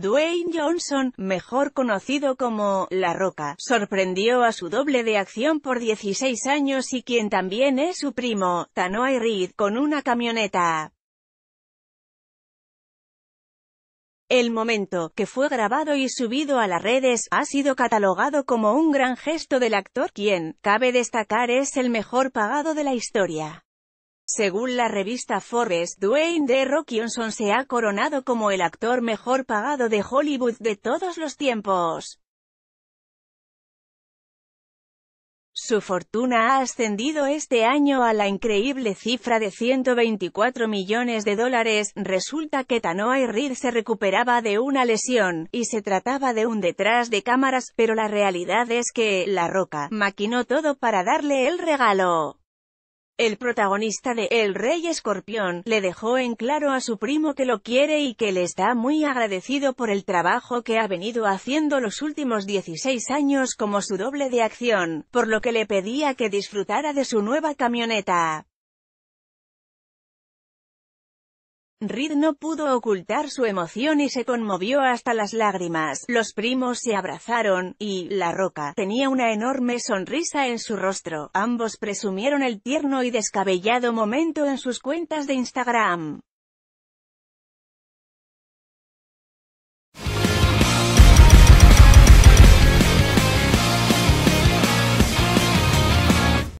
Dwayne Johnson, mejor conocido como La Roca, sorprendió a su doble de acción por 16 años y quien también es su primo, Tanoy Reed, con una camioneta. El momento, que fue grabado y subido a las redes, ha sido catalogado como un gran gesto del actor, quien, cabe destacar, es el mejor pagado de la historia. Según la revista Forbes, Dwayne The Rock Johnson se ha coronado como el actor mejor pagado de Hollywood de todos los tiempos. Su fortuna ha ascendido este año a la increíble cifra de 124 millones de dólares. Resulta que Tanoa Reed se recuperaba de una lesión, y se trataba de un detrás de cámaras, pero la realidad es que, La Roca, maquinó todo para darle el regalo. El protagonista de El Rey Escorpión, le dejó en claro a su primo que lo quiere y que le está muy agradecido por el trabajo que ha venido haciendo los últimos 16 años como su doble de acción, por lo que le pedía que disfrutara de su nueva camioneta. Reed no pudo ocultar su emoción y se conmovió hasta las lágrimas. Los primos se abrazaron, y, La Roca, tenía una enorme sonrisa en su rostro. Ambos presumieron el tierno y descabellado momento en sus cuentas de Instagram.